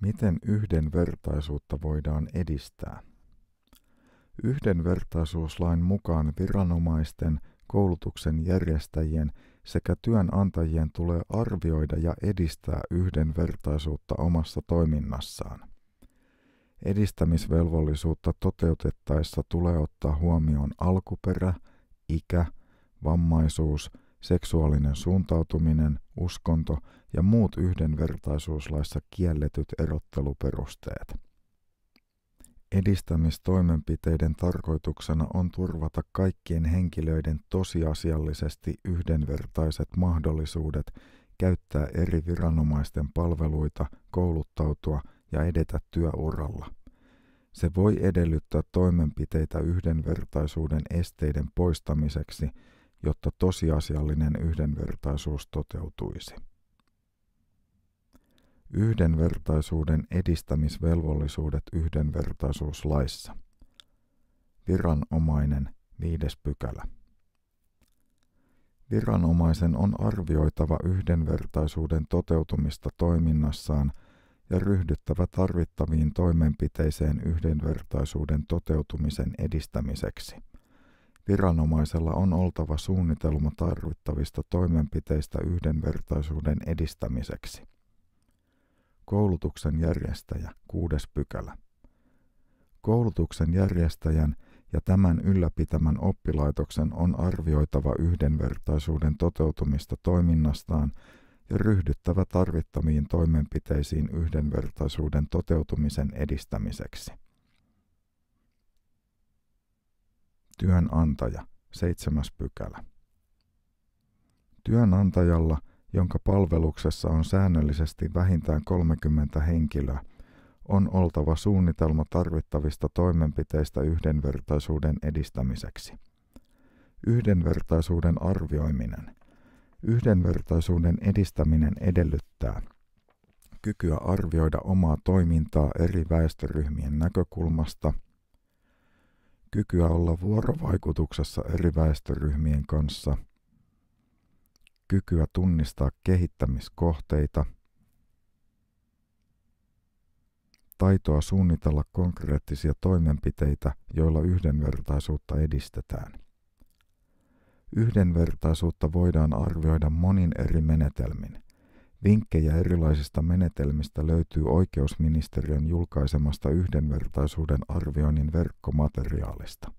Miten yhdenvertaisuutta voidaan edistää? Yhdenvertaisuuslain mukaan viranomaisten, koulutuksen järjestäjien sekä työnantajien tulee arvioida ja edistää yhdenvertaisuutta omassa toiminnassaan. Edistämisvelvollisuutta toteutettaessa tulee ottaa huomioon alkuperä, ikä, vammaisuus – seksuaalinen suuntautuminen, uskonto ja muut yhdenvertaisuuslaissa kielletyt erotteluperusteet. Edistämistoimenpiteiden tarkoituksena on turvata kaikkien henkilöiden tosiasiallisesti yhdenvertaiset mahdollisuudet käyttää eri viranomaisten palveluita, kouluttautua ja edetä työuralla. Se voi edellyttää toimenpiteitä yhdenvertaisuuden esteiden poistamiseksi – jotta tosiasiallinen yhdenvertaisuus toteutuisi. Yhdenvertaisuuden edistämisvelvollisuudet yhdenvertaisuuslaissa. Viranomainen viides pykälä. Viranomaisen on arvioitava yhdenvertaisuuden toteutumista toiminnassaan ja ryhdyttävä tarvittaviin toimenpiteiseen yhdenvertaisuuden toteutumisen edistämiseksi. Viranomaisella on oltava suunnitelma tarvittavista toimenpiteistä yhdenvertaisuuden edistämiseksi. Koulutuksen järjestäjä, kuudes pykälä. Koulutuksen järjestäjän ja tämän ylläpitämän oppilaitoksen on arvioitava yhdenvertaisuuden toteutumista toiminnastaan ja ryhdyttävä tarvittaviin toimenpiteisiin yhdenvertaisuuden toteutumisen edistämiseksi. Työnantaja, seitsemäs pykälä. Työnantajalla, jonka palveluksessa on säännöllisesti vähintään 30 henkilöä, on oltava suunnitelma tarvittavista toimenpiteistä yhdenvertaisuuden edistämiseksi. Yhdenvertaisuuden arvioiminen. Yhdenvertaisuuden edistäminen edellyttää kykyä arvioida omaa toimintaa eri väestöryhmien näkökulmasta – kykyä olla vuorovaikutuksessa eri väestöryhmien kanssa, kykyä tunnistaa kehittämiskohteita, taitoa suunnitella konkreettisia toimenpiteitä, joilla yhdenvertaisuutta edistetään. Yhdenvertaisuutta voidaan arvioida monin eri menetelmin – Vinkkejä erilaisista menetelmistä löytyy oikeusministeriön julkaisemasta yhdenvertaisuuden arvioinnin verkkomateriaalista.